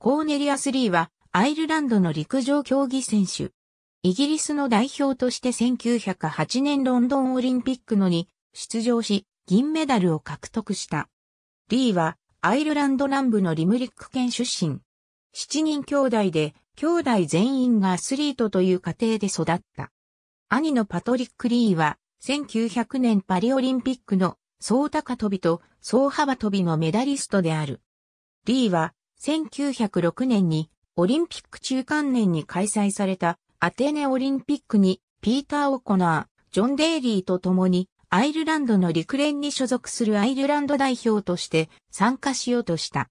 コーネリアス・リーはアイルランドの陸上競技選手。イギリスの代表として1908年ロンドンオリンピックのに出場し銀メダルを獲得した。リーはアイルランド南部のリムリック県出身。7人兄弟で兄弟全員がアスリートという家庭で育った。兄のパトリック・リーは1900年パリオリンピックの総高跳びと総幅跳びのメダリストである。リーは1906年にオリンピック中間年に開催されたアテネオリンピックにピーター・オコナー、ジョン・デイリーと共にアイルランドの陸連に所属するアイルランド代表として参加しようとした。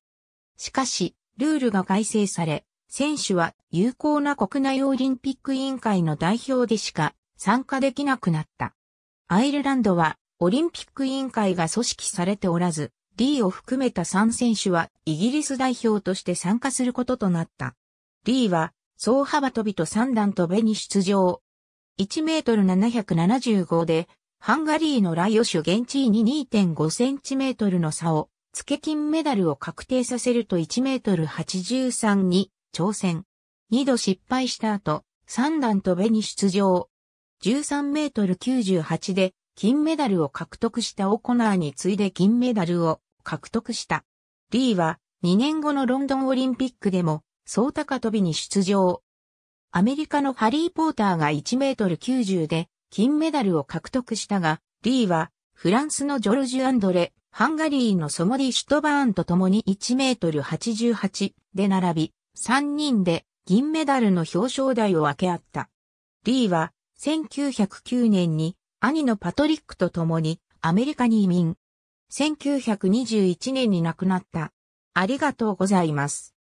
しかし、ルールが改正され、選手は有効な国内オリンピック委員会の代表でしか参加できなくなった。アイルランドはオリンピック委員会が組織されておらず、リーを含めた3選手はイギリス代表として参加することとなった。リーは、総幅跳びと3段跳べに出場。1メートル775で、ハンガリーのライオシュ現地位に2.5センチメートルの差を、付け金メダルを確定させると1メートル83に挑戦。2度失敗した後、3段跳べに出場。13メートル98で金メダルを獲得したオコナーに次いで銀メダルを獲得した。リーは2年後のロンドンオリンピックでも、総高飛びに出場。アメリカのハリー・ポーターが1メートル90で金メダルを獲得したが、リーはフランスのジョルジュ・アンドレ、ハンガリーのソモディ・シュトバーンと共に1メートル88で並び、3人で銀メダルの表彰台を分け合った。リーは1909年に兄のパトリックと共にアメリカに移民。1921年に亡くなった。ありがとうございます。